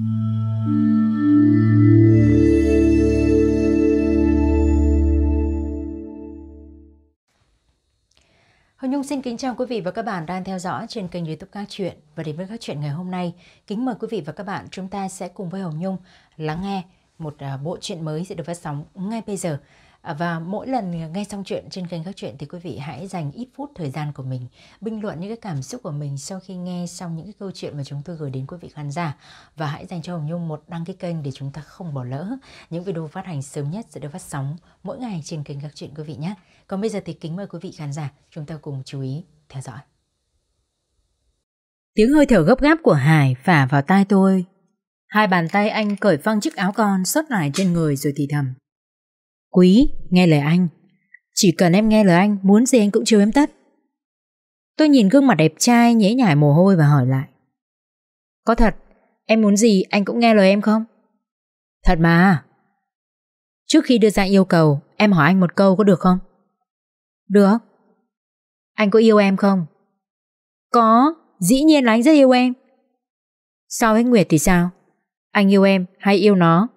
Hồng Nhung xin kính chào quý vị và các bạn đang theo dõi trên kênh youtube các chuyện và đến với các chuyện ngày hôm nay kính mời quý vị và các bạn chúng ta sẽ cùng với Hồng Nhung lắng nghe một à, bộ truyện mới sẽ được phát sóng ngay bây giờ À, và mỗi lần nghe xong chuyện trên kênh các chuyện thì quý vị hãy dành ít phút thời gian của mình bình luận những cái cảm xúc của mình sau khi nghe xong những cái câu chuyện mà chúng tôi gửi đến quý vị khán giả và hãy dành cho Hồng Nhung một đăng ký kênh để chúng ta không bỏ lỡ những video phát hành sớm nhất sẽ được phát sóng mỗi ngày trên kênh các chuyện quý vị nhé. Còn bây giờ thì kính mời quý vị khán giả chúng ta cùng chú ý theo dõi. Tiếng hơi thở gấp gáp của Hải phả vào tai tôi. Hai bàn tay anh cởi phăng chiếc áo con xót lại trên người rồi thì thầm. Quý, nghe lời anh. Chỉ cần em nghe lời anh, muốn gì anh cũng chiều em tất. Tôi nhìn gương mặt đẹp trai nhễ nhải mồ hôi và hỏi lại. Có thật, em muốn gì anh cũng nghe lời em không? Thật mà. Trước khi đưa ra yêu cầu, em hỏi anh một câu có được không? Được. Anh có yêu em không? Có, dĩ nhiên là anh rất yêu em. So với Nguyệt thì sao? Anh yêu em hay yêu nó?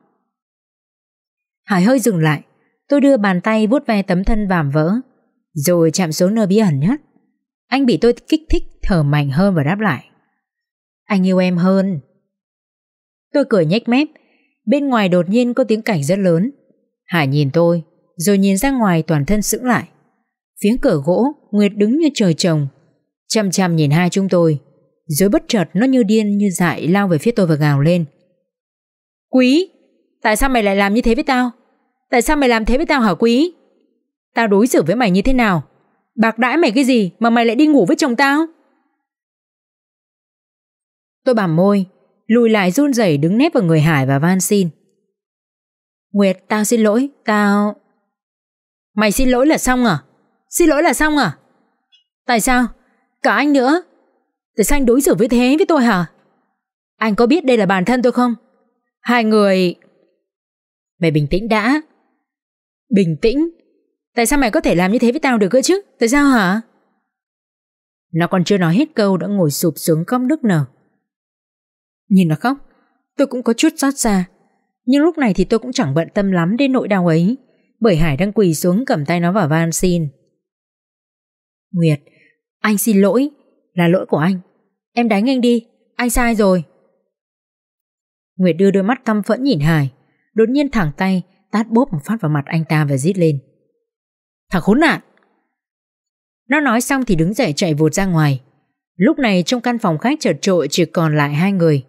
Hải hơi dừng lại Tôi đưa bàn tay vuốt ve tấm thân vàm vỡ, rồi chạm xuống nơi bí ẩn nhất. Anh bị tôi kích thích thở mạnh hơn và đáp lại. Anh yêu em hơn. Tôi cười nhếch mép, bên ngoài đột nhiên có tiếng cảnh rất lớn. Hải nhìn tôi, rồi nhìn ra ngoài toàn thân sững lại. Phía cửa gỗ, Nguyệt đứng như trời trồng, chăm chăm nhìn hai chúng tôi. Rồi bất chợt nó như điên như dại lao về phía tôi và gào lên. Quý, tại sao mày lại làm như thế với tao? Tại sao mày làm thế với tao hả quý? Tao đối xử với mày như thế nào? Bạc đãi mày cái gì mà mày lại đi ngủ với chồng tao? Tôi bằm môi, lùi lại run rẩy đứng nép vào người Hải và van xin. Nguyệt, tao xin lỗi, tao... Mày xin lỗi là xong à? Xin lỗi là xong à? Tại sao? Cả anh nữa. Tại sao anh đối xử với thế với tôi hả? Anh có biết đây là bản thân tôi không? Hai người... Mày bình tĩnh đã. Bình tĩnh Tại sao mày có thể làm như thế với tao được cơ chứ Tại sao hả Nó còn chưa nói hết câu đã ngồi sụp xuống khóc nước nở Nhìn nó khóc Tôi cũng có chút xót xa Nhưng lúc này thì tôi cũng chẳng bận tâm lắm đến nỗi đau ấy Bởi Hải đang quỳ xuống cầm tay nó vào van xin Nguyệt Anh xin lỗi Là lỗi của anh Em đánh anh đi Anh sai rồi Nguyệt đưa đôi mắt căm phẫn nhìn Hải Đột nhiên thẳng tay tát bốp một phát vào mặt anh ta và rít lên. Thằng khốn nạn! Nó nói xong thì đứng dậy chạy vụt ra ngoài. Lúc này trong căn phòng khách chật trội chỉ còn lại hai người.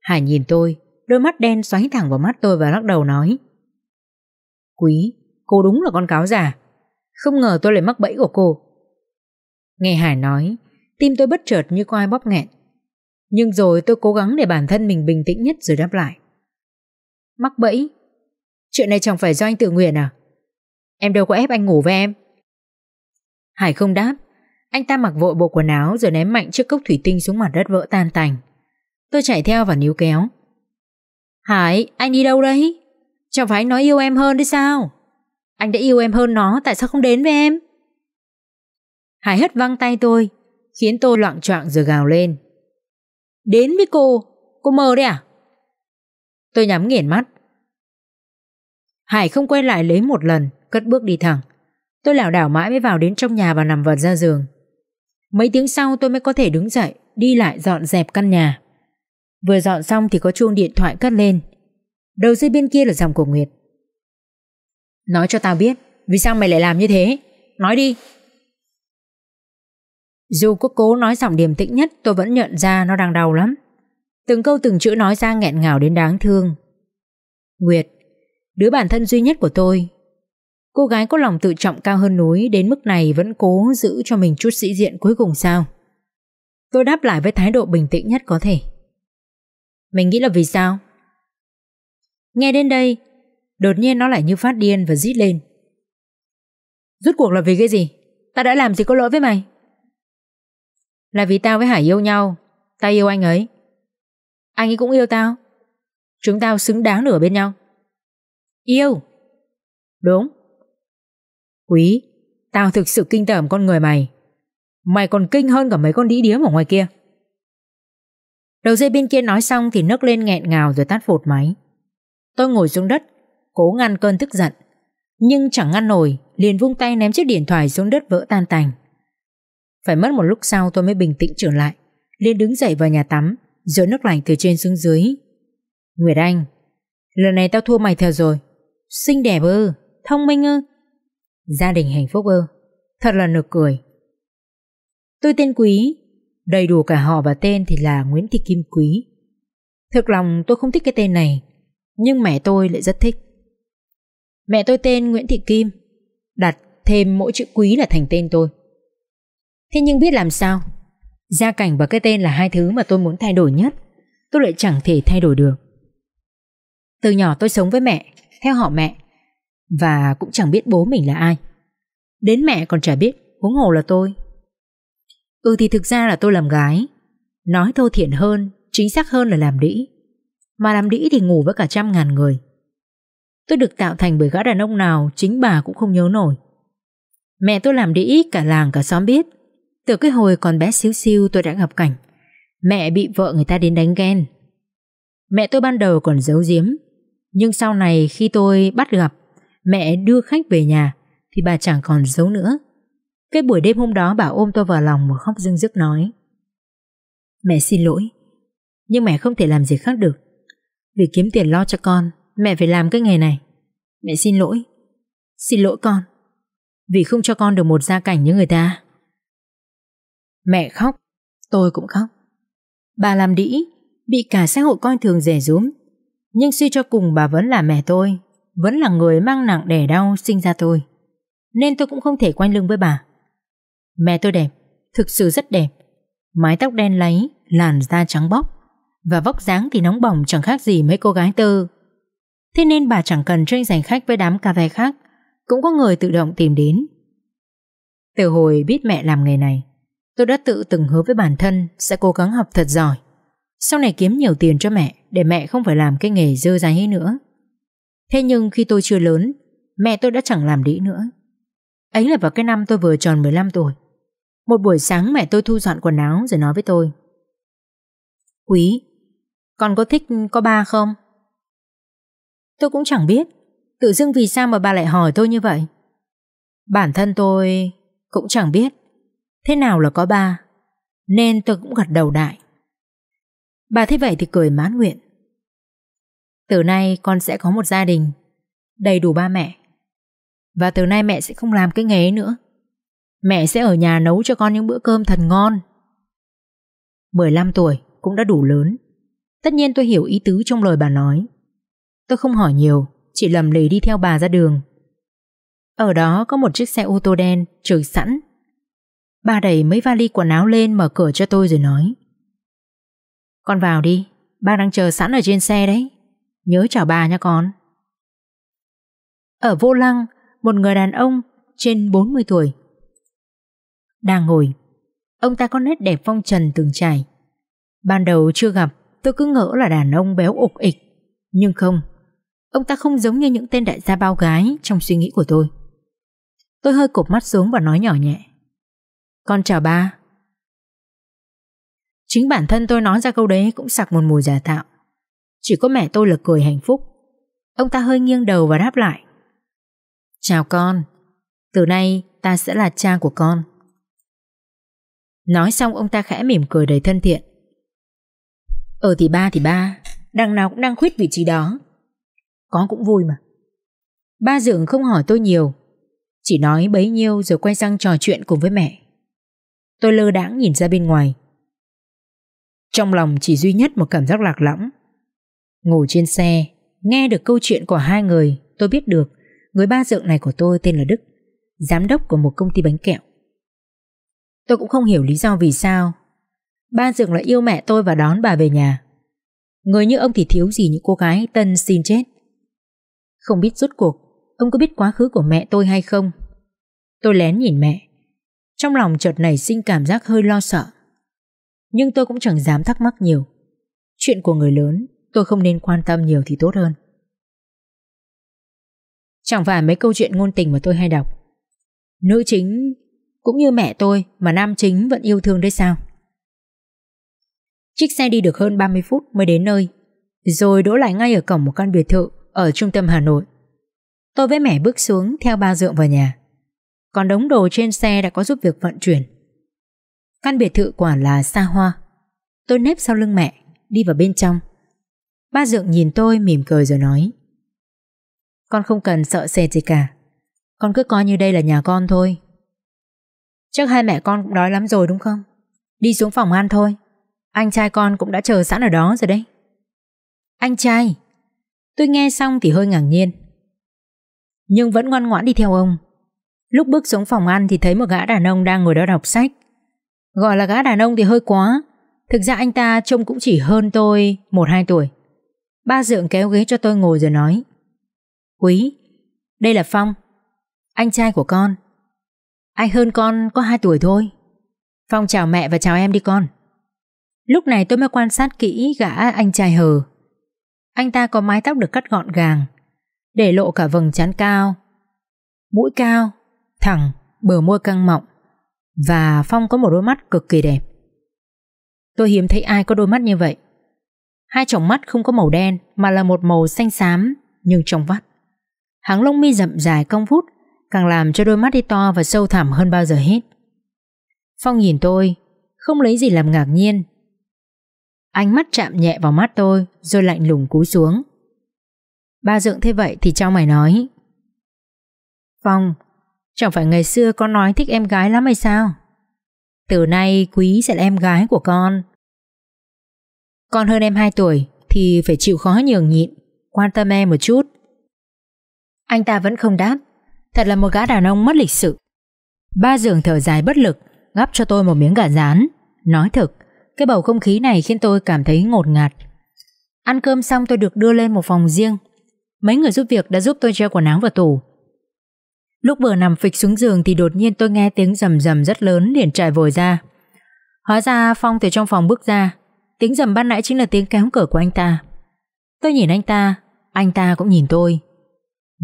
Hải nhìn tôi, đôi mắt đen xoáy thẳng vào mắt tôi và lắc đầu nói. Quý, cô đúng là con cáo già. Không ngờ tôi lại mắc bẫy của cô. Nghe Hải nói, tim tôi bất chợt như có ai bóp nghẹn. Nhưng rồi tôi cố gắng để bản thân mình bình tĩnh nhất rồi đáp lại. Mắc bẫy? Chuyện này chẳng phải do anh tự nguyện à Em đâu có ép anh ngủ với em Hải không đáp Anh ta mặc vội bộ quần áo Rồi ném mạnh chiếc cốc thủy tinh xuống mặt đất vỡ tan tành Tôi chạy theo và níu kéo Hải anh đi đâu đấy Chẳng phải anh nói yêu em hơn đấy sao Anh đã yêu em hơn nó Tại sao không đến với em Hải hất văng tay tôi Khiến tôi loạn choạng rồi gào lên Đến với cô Cô mơ đấy à Tôi nhắm nghiền mắt Hải không quay lại lấy một lần, cất bước đi thẳng. Tôi lảo đảo mãi mới vào đến trong nhà và nằm vật ra giường. Mấy tiếng sau tôi mới có thể đứng dậy, đi lại dọn dẹp căn nhà. Vừa dọn xong thì có chuông điện thoại cất lên. Đầu dây bên kia là giọng của Nguyệt. Nói cho tao biết, vì sao mày lại làm như thế? Nói đi. Dù có cố nói giọng điềm tĩnh nhất tôi vẫn nhận ra nó đang đau lắm. Từng câu từng chữ nói ra nghẹn ngào đến đáng thương. Nguyệt, Đứa bản thân duy nhất của tôi Cô gái có lòng tự trọng cao hơn núi Đến mức này vẫn cố giữ cho mình chút sĩ diện cuối cùng sao Tôi đáp lại với thái độ bình tĩnh nhất có thể Mình nghĩ là vì sao Nghe đến đây Đột nhiên nó lại như phát điên và rít lên Rút cuộc là vì cái gì Ta đã làm gì có lỗi với mày Là vì tao với Hải yêu nhau Ta yêu anh ấy Anh ấy cũng yêu tao Chúng tao xứng đáng được bên nhau Yêu. Đúng. Quý, tao thực sự kinh tởm con người mày. Mày còn kinh hơn cả mấy con đĩ điếm ở ngoài kia. Đầu dây bên kia nói xong thì nấc lên nghẹn ngào rồi tắt phột máy. Tôi ngồi xuống đất, cố ngăn cơn tức giận. Nhưng chẳng ngăn nổi, liền vung tay ném chiếc điện thoại xuống đất vỡ tan tành. Phải mất một lúc sau tôi mới bình tĩnh trở lại, liền đứng dậy vào nhà tắm, rửa nước lạnh từ trên xuống dưới. Nguyệt Anh, lần này tao thua mày theo rồi, Xinh đẹp ư, thông minh ư, gia đình hạnh phúc ư, thật là nực cười. Tôi tên Quý, đầy đủ cả họ và tên thì là Nguyễn Thị Kim Quý. Thực lòng tôi không thích cái tên này, nhưng mẹ tôi lại rất thích. Mẹ tôi tên Nguyễn Thị Kim, đặt thêm mỗi chữ quý là thành tên tôi. Thế nhưng biết làm sao, gia cảnh và cái tên là hai thứ mà tôi muốn thay đổi nhất, tôi lại chẳng thể thay đổi được. Từ nhỏ tôi sống với mẹ, theo họ mẹ và cũng chẳng biết bố mình là ai. Đến mẹ còn chả biết, huống hồ là tôi. Ừ thì thực ra là tôi làm gái. Nói thô thiển hơn, chính xác hơn là làm đĩ. Mà làm đĩ thì ngủ với cả trăm ngàn người. Tôi được tạo thành bởi gã đàn ông nào chính bà cũng không nhớ nổi. Mẹ tôi làm đĩ cả làng cả xóm biết. Từ cái hồi còn bé xíu xiu tôi đã gặp cảnh. Mẹ bị vợ người ta đến đánh ghen. Mẹ tôi ban đầu còn giấu giếm nhưng sau này khi tôi bắt gặp Mẹ đưa khách về nhà Thì bà chẳng còn giấu nữa Cái buổi đêm hôm đó bà ôm tôi vào lòng Mà khóc dưng dứt nói Mẹ xin lỗi Nhưng mẹ không thể làm gì khác được Vì kiếm tiền lo cho con Mẹ phải làm cái nghề này Mẹ xin lỗi Xin lỗi con Vì không cho con được một gia cảnh như người ta Mẹ khóc Tôi cũng khóc Bà làm đĩ Bị cả xã hội coi thường rẻ rúm nhưng suy cho cùng bà vẫn là mẹ tôi Vẫn là người mang nặng đẻ đau sinh ra tôi Nên tôi cũng không thể quay lưng với bà Mẹ tôi đẹp Thực sự rất đẹp Mái tóc đen láy, làn da trắng bóc Và vóc dáng thì nóng bỏng chẳng khác gì mấy cô gái tơ Thế nên bà chẳng cần tranh giành khách với đám cà phê khác Cũng có người tự động tìm đến Từ hồi biết mẹ làm nghề này Tôi đã tự từng hứa với bản thân Sẽ cố gắng học thật giỏi Sau này kiếm nhiều tiền cho mẹ để mẹ không phải làm cái nghề dơ giấy nữa. Thế nhưng khi tôi chưa lớn, mẹ tôi đã chẳng làm đĩ nữa. Ấy là vào cái năm tôi vừa tròn 15 tuổi. Một buổi sáng mẹ tôi thu dọn quần áo rồi nói với tôi. Quý, con có thích có ba không? Tôi cũng chẳng biết, tự dưng vì sao mà bà lại hỏi tôi như vậy. Bản thân tôi cũng chẳng biết thế nào là có ba, nên tôi cũng gật đầu đại. Bà thấy vậy thì cười mãn nguyện. Từ nay con sẽ có một gia đình, đầy đủ ba mẹ. Và từ nay mẹ sẽ không làm cái nghề ấy nữa. Mẹ sẽ ở nhà nấu cho con những bữa cơm thật ngon. 15 tuổi cũng đã đủ lớn. Tất nhiên tôi hiểu ý tứ trong lời bà nói. Tôi không hỏi nhiều, chỉ lầm lì đi theo bà ra đường. Ở đó có một chiếc xe ô tô đen chờ sẵn. Bà đẩy mấy vali quần áo lên mở cửa cho tôi rồi nói. Con vào đi, ba đang chờ sẵn ở trên xe đấy. Nhớ chào bà nha con. Ở vô lăng, một người đàn ông trên 40 tuổi. Đang ngồi, ông ta có nét đẹp phong trần từng trải. Ban đầu chưa gặp, tôi cứ ngỡ là đàn ông béo ục ịch. Nhưng không, ông ta không giống như những tên đại gia bao gái trong suy nghĩ của tôi. Tôi hơi cụp mắt xuống và nói nhỏ nhẹ. Con chào ba. Chính bản thân tôi nói ra câu đấy cũng sặc một mùi giả tạo. Chỉ có mẹ tôi là cười hạnh phúc. Ông ta hơi nghiêng đầu và đáp lại. Chào con, từ nay ta sẽ là cha của con. Nói xong ông ta khẽ mỉm cười đầy thân thiện. ở ờ thì ba thì ba, đằng nào cũng đang khuyết vị trí đó. Có cũng vui mà. Ba dượng không hỏi tôi nhiều, chỉ nói bấy nhiêu rồi quay sang trò chuyện cùng với mẹ. Tôi lơ đãng nhìn ra bên ngoài. Trong lòng chỉ duy nhất một cảm giác lạc lõng. Ngồi trên xe, nghe được câu chuyện của hai người, tôi biết được người ba dượng này của tôi tên là Đức, giám đốc của một công ty bánh kẹo. Tôi cũng không hiểu lý do vì sao Ba dượng lại yêu mẹ tôi và đón bà về nhà Người như ông thì thiếu gì những cô gái tân xin chết Không biết rốt cuộc Ông có biết quá khứ của mẹ tôi hay không Tôi lén nhìn mẹ Trong lòng chợt nảy sinh cảm giác hơi lo sợ nhưng tôi cũng chẳng dám thắc mắc nhiều Chuyện của người lớn Tôi không nên quan tâm nhiều thì tốt hơn Chẳng phải mấy câu chuyện ngôn tình mà tôi hay đọc Nữ chính Cũng như mẹ tôi Mà nam chính vẫn yêu thương đấy sao Chiếc xe đi được hơn 30 phút mới đến nơi Rồi đỗ lại ngay ở cổng một căn biệt thự Ở trung tâm Hà Nội Tôi với mẹ bước xuống theo ba dượng vào nhà Còn đống đồ trên xe đã có giúp việc vận chuyển Căn biệt thự quả là xa hoa. Tôi nếp sau lưng mẹ, đi vào bên trong. Ba Dượng nhìn tôi mỉm cười rồi nói. Con không cần sợ sệt gì cả. Con cứ coi như đây là nhà con thôi. Chắc hai mẹ con cũng đói lắm rồi đúng không? Đi xuống phòng ăn thôi. Anh trai con cũng đã chờ sẵn ở đó rồi đấy. Anh trai? Tôi nghe xong thì hơi ngạc nhiên. Nhưng vẫn ngoan ngoãn đi theo ông. Lúc bước xuống phòng ăn thì thấy một gã đàn ông đang ngồi đó đọc sách. Gọi là gã đàn ông thì hơi quá Thực ra anh ta trông cũng chỉ hơn tôi 1-2 tuổi Ba dượng kéo ghế cho tôi ngồi rồi nói Quý Đây là Phong Anh trai của con Anh hơn con có 2 tuổi thôi Phong chào mẹ và chào em đi con Lúc này tôi mới quan sát kỹ gã anh trai hờ Anh ta có mái tóc được cắt gọn gàng Để lộ cả vầng trán cao Mũi cao Thẳng Bờ môi căng mọng và Phong có một đôi mắt cực kỳ đẹp Tôi hiếm thấy ai có đôi mắt như vậy Hai tròng mắt không có màu đen Mà là một màu xanh xám Nhưng trong vắt Hàng lông mi rậm dài cong vút Càng làm cho đôi mắt đi to và sâu thẳm hơn bao giờ hết Phong nhìn tôi Không lấy gì làm ngạc nhiên Ánh mắt chạm nhẹ vào mắt tôi Rồi lạnh lùng cúi xuống Ba dượng thế vậy thì trao mày nói Phong Chẳng phải ngày xưa con nói thích em gái lắm hay sao? Từ nay Quý sẽ là em gái của con. Con hơn em 2 tuổi thì phải chịu khó nhường nhịn, quan tâm em một chút. Anh ta vẫn không đáp, thật là một gã đàn ông mất lịch sự. Ba giường thở dài bất lực, gắp cho tôi một miếng gà rán. Nói thực, cái bầu không khí này khiến tôi cảm thấy ngột ngạt. Ăn cơm xong tôi được đưa lên một phòng riêng. Mấy người giúp việc đã giúp tôi treo quần áo vào tủ, Lúc vừa nằm phịch xuống giường thì đột nhiên tôi nghe tiếng rầm rầm rất lớn liền chạy vội ra. Hóa ra Phong từ trong phòng bước ra, tiếng rầm ban nãy chính là tiếng kéo cửa của anh ta. Tôi nhìn anh ta, anh ta cũng nhìn tôi.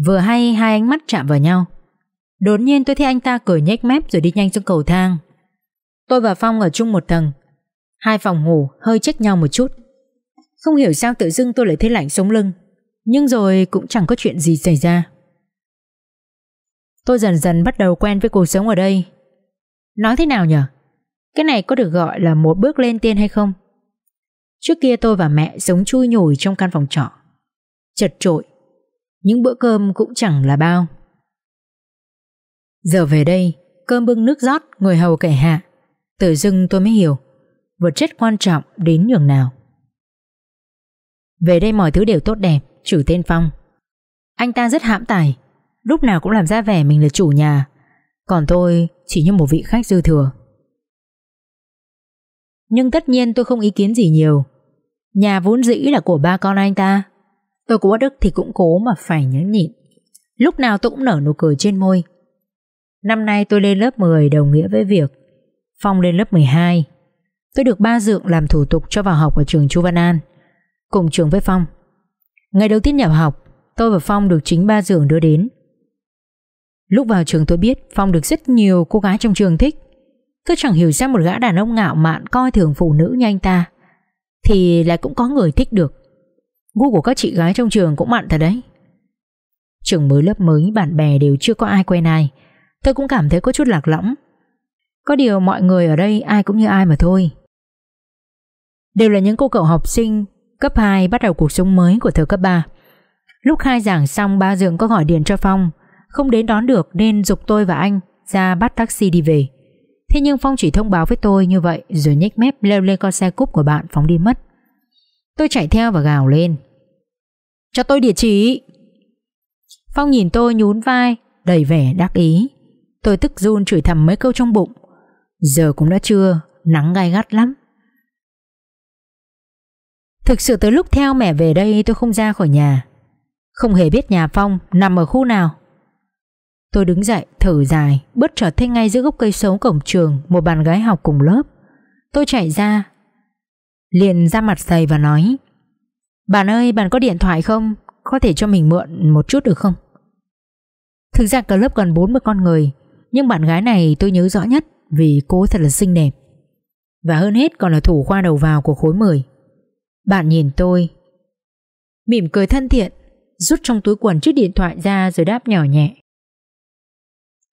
Vừa hay hai ánh mắt chạm vào nhau. Đột nhiên tôi thấy anh ta cười nhếch mép rồi đi nhanh xuống cầu thang. Tôi và Phong ở chung một tầng. Hai phòng ngủ hơi chách nhau một chút. Không hiểu sao tự dưng tôi lại thấy lạnh sống lưng. Nhưng rồi cũng chẳng có chuyện gì xảy ra. Tôi dần dần bắt đầu quen với cuộc sống ở đây Nói thế nào nhở Cái này có được gọi là một bước lên tiên hay không Trước kia tôi và mẹ sống chui nhủi trong căn phòng trọ Chật trội Những bữa cơm cũng chẳng là bao Giờ về đây Cơm bưng nước rót Người hầu kẻ hạ Tự dưng tôi mới hiểu Vật chất quan trọng đến nhường nào Về đây mọi thứ đều tốt đẹp Trừ tên Phong Anh ta rất hãm tài lúc nào cũng làm ra vẻ mình là chủ nhà. Còn tôi chỉ như một vị khách dư thừa. Nhưng tất nhiên tôi không ý kiến gì nhiều. Nhà vốn dĩ là của ba con anh ta. Tôi có đức thì cũng cố mà phải nhẫn nhịn. Lúc nào tôi cũng nở nụ cười trên môi. Năm nay tôi lên lớp 10 đồng nghĩa với việc Phong lên lớp 12. Tôi được ba dượng làm thủ tục cho vào học ở trường Chu Văn An, cùng trường với Phong. Ngày đầu tiên nhập học, tôi và Phong được chính ba dượng đưa đến. Lúc vào trường tôi biết Phong được rất nhiều cô gái trong trường thích Tôi chẳng hiểu ra một gã đàn ông ngạo mạn Coi thường phụ nữ như anh ta Thì lại cũng có người thích được Gu của các chị gái trong trường cũng mặn thật đấy Trường mới lớp mới Bạn bè đều chưa có ai quen ai Tôi cũng cảm thấy có chút lạc lõng Có điều mọi người ở đây ai cũng như ai mà thôi Đều là những cô cậu học sinh Cấp 2 bắt đầu cuộc sống mới của thời cấp 3 Lúc khai giảng xong ba Dượng có gọi điện cho Phong không đến đón được nên dục tôi và anh ra bắt taxi đi về. Thế nhưng Phong chỉ thông báo với tôi như vậy rồi nhếch mép leo lên con xe cúp của bạn phóng đi mất. Tôi chạy theo và gào lên. Cho tôi địa chỉ. Phong nhìn tôi nhún vai, đầy vẻ đắc ý. Tôi tức run chửi thầm mấy câu trong bụng. Giờ cũng đã trưa, nắng gai gắt lắm. Thực sự tới lúc theo mẹ về đây tôi không ra khỏi nhà. Không hề biết nhà Phong nằm ở khu nào. Tôi đứng dậy, thở dài, bất chợt thấy ngay giữa gốc cây sống cổng trường một bạn gái học cùng lớp. Tôi chạy ra, liền ra mặt dày và nói Bạn ơi, bạn có điện thoại không? Có thể cho mình mượn một chút được không? Thực ra cả lớp gần 40 con người Nhưng bạn gái này tôi nhớ rõ nhất Vì cô thật là xinh đẹp Và hơn hết còn là thủ khoa đầu vào của khối 10 Bạn nhìn tôi Mỉm cười thân thiện Rút trong túi quần chiếc điện thoại ra rồi đáp nhỏ nhẹ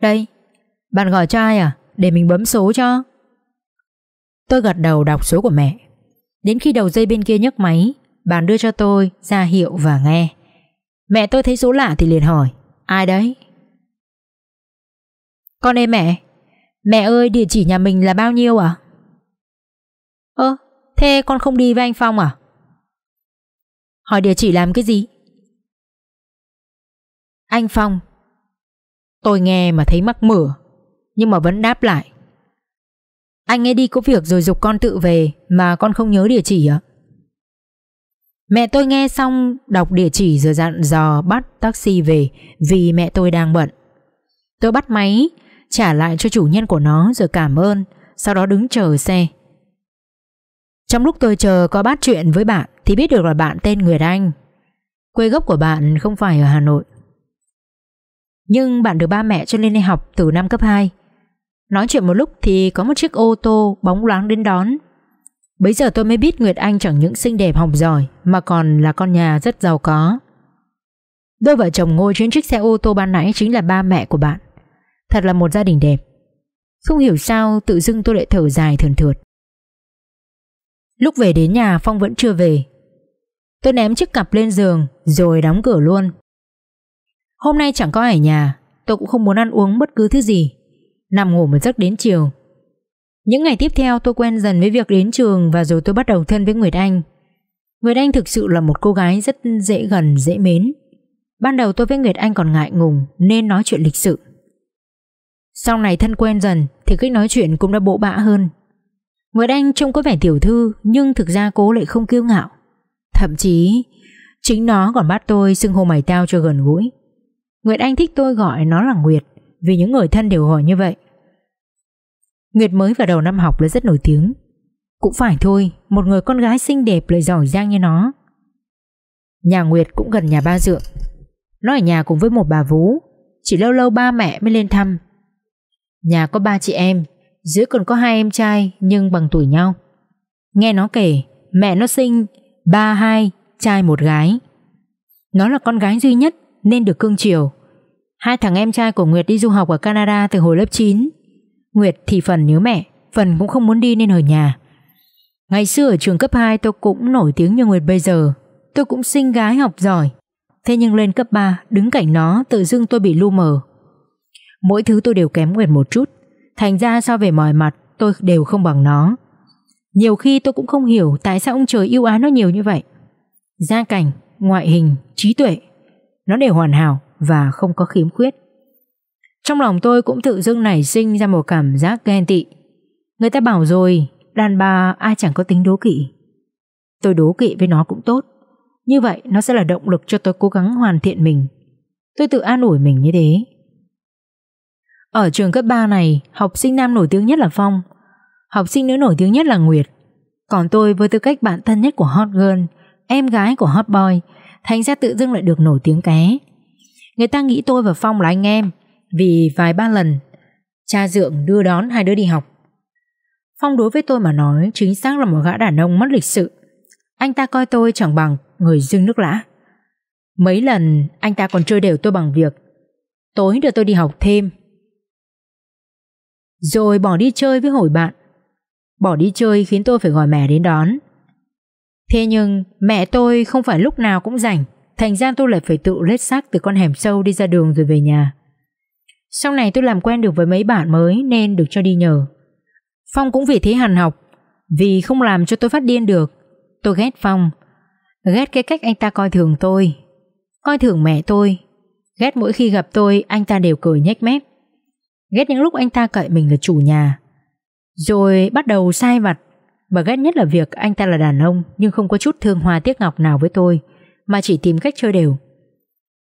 đây, bạn gọi cho ai à? Để mình bấm số cho. Tôi gật đầu đọc số của mẹ. Đến khi đầu dây bên kia nhấc máy, bạn đưa cho tôi ra hiệu và nghe. Mẹ tôi thấy số lạ thì liền hỏi, ai đấy? Con em mẹ, mẹ ơi địa chỉ nhà mình là bao nhiêu à? Ơ, thế con không đi với anh Phong à? Hỏi địa chỉ làm cái gì? Anh Phong Tôi nghe mà thấy mắc mửa Nhưng mà vẫn đáp lại Anh nghe đi có việc rồi dục con tự về Mà con không nhớ địa chỉ ạ Mẹ tôi nghe xong Đọc địa chỉ rồi dặn dò Bắt taxi về Vì mẹ tôi đang bận Tôi bắt máy Trả lại cho chủ nhân của nó rồi cảm ơn Sau đó đứng chờ xe Trong lúc tôi chờ có bắt chuyện với bạn Thì biết được là bạn tên Nguyệt Anh Quê gốc của bạn không phải ở Hà Nội nhưng bạn được ba mẹ cho lên đại học từ năm cấp 2 Nói chuyện một lúc thì có một chiếc ô tô bóng loáng đến đón Bây giờ tôi mới biết Nguyệt Anh chẳng những xinh đẹp học giỏi Mà còn là con nhà rất giàu có Đôi vợ chồng ngồi trên chiếc xe ô tô ban nãy chính là ba mẹ của bạn Thật là một gia đình đẹp Không hiểu sao tự dưng tôi lại thở dài thườn thượt Lúc về đến nhà Phong vẫn chưa về Tôi ném chiếc cặp lên giường Rồi đóng cửa luôn Hôm nay chẳng có ở nhà Tôi cũng không muốn ăn uống bất cứ thứ gì Nằm ngủ một giấc đến chiều Những ngày tiếp theo tôi quen dần với việc đến trường Và rồi tôi bắt đầu thân với Nguyệt Anh Nguyệt Anh thực sự là một cô gái rất dễ gần, dễ mến Ban đầu tôi với Nguyệt Anh còn ngại ngùng Nên nói chuyện lịch sự Sau này thân quen dần Thì cách nói chuyện cũng đã bộ bạ hơn Nguyệt Anh trông có vẻ tiểu thư Nhưng thực ra cô lại không kiêu ngạo Thậm chí Chính nó còn bắt tôi xưng hô mày tao cho gần gũi Nguyệt Anh thích tôi gọi nó là Nguyệt Vì những người thân đều gọi như vậy Nguyệt mới vào đầu năm học là rất nổi tiếng Cũng phải thôi Một người con gái xinh đẹp lại giỏi giang như nó Nhà Nguyệt cũng gần nhà ba dượng Nó ở nhà cùng với một bà vú Chỉ lâu lâu ba mẹ mới lên thăm Nhà có ba chị em Dưới còn có hai em trai Nhưng bằng tuổi nhau Nghe nó kể Mẹ nó sinh Ba hai Trai một gái Nó là con gái duy nhất nên được cưng chiều. Hai thằng em trai của Nguyệt đi du học ở Canada từ hồi lớp 9. Nguyệt thì phần nhớ mẹ, phần cũng không muốn đi nên ở nhà. Ngày xưa ở trường cấp 2 tôi cũng nổi tiếng như Nguyệt bây giờ. Tôi cũng xinh gái học giỏi. Thế nhưng lên cấp 3, đứng cạnh nó tự dưng tôi bị lu mờ. Mỗi thứ tôi đều kém Nguyệt một chút. Thành ra so về mọi mặt tôi đều không bằng nó. Nhiều khi tôi cũng không hiểu tại sao ông trời yêu ái nó nhiều như vậy. Gia cảnh, ngoại hình, trí tuệ nó đều hoàn hảo và không có khiếm khuyết. Trong lòng tôi cũng tự dưng nảy sinh ra một cảm giác ghen tị. Người ta bảo rồi, đàn bà ai chẳng có tính đố kỵ. Tôi đố kỵ với nó cũng tốt. Như vậy nó sẽ là động lực cho tôi cố gắng hoàn thiện mình. Tôi tự an ủi mình như thế. Ở trường cấp 3 này, học sinh nam nổi tiếng nhất là Phong, học sinh nữ nổi tiếng nhất là Nguyệt. Còn tôi với tư cách bạn thân nhất của hot girl, em gái của hot boy, Thành ra tự dưng lại được nổi tiếng ké Người ta nghĩ tôi và Phong là anh em Vì vài ba lần Cha Dượng đưa đón hai đứa đi học Phong đối với tôi mà nói Chính xác là một gã đàn ông mất lịch sự Anh ta coi tôi chẳng bằng Người dưng nước lã Mấy lần anh ta còn chơi đều tôi bằng việc Tối đưa tôi đi học thêm Rồi bỏ đi chơi với hội bạn Bỏ đi chơi khiến tôi phải gọi mẹ đến đón Thế nhưng mẹ tôi không phải lúc nào cũng rảnh, thành ra tôi lại phải tự lết xác từ con hẻm sâu đi ra đường rồi về nhà. Sau này tôi làm quen được với mấy bạn mới nên được cho đi nhờ. Phong cũng vì thế hằn học, vì không làm cho tôi phát điên được. Tôi ghét Phong, ghét cái cách anh ta coi thường tôi, coi thường mẹ tôi, ghét mỗi khi gặp tôi anh ta đều cười nhếch mép, ghét những lúc anh ta cậy mình là chủ nhà. Rồi bắt đầu sai vặt mà ghét nhất là việc anh ta là đàn ông nhưng không có chút thương hoa tiếc ngọc nào với tôi mà chỉ tìm cách chơi đều.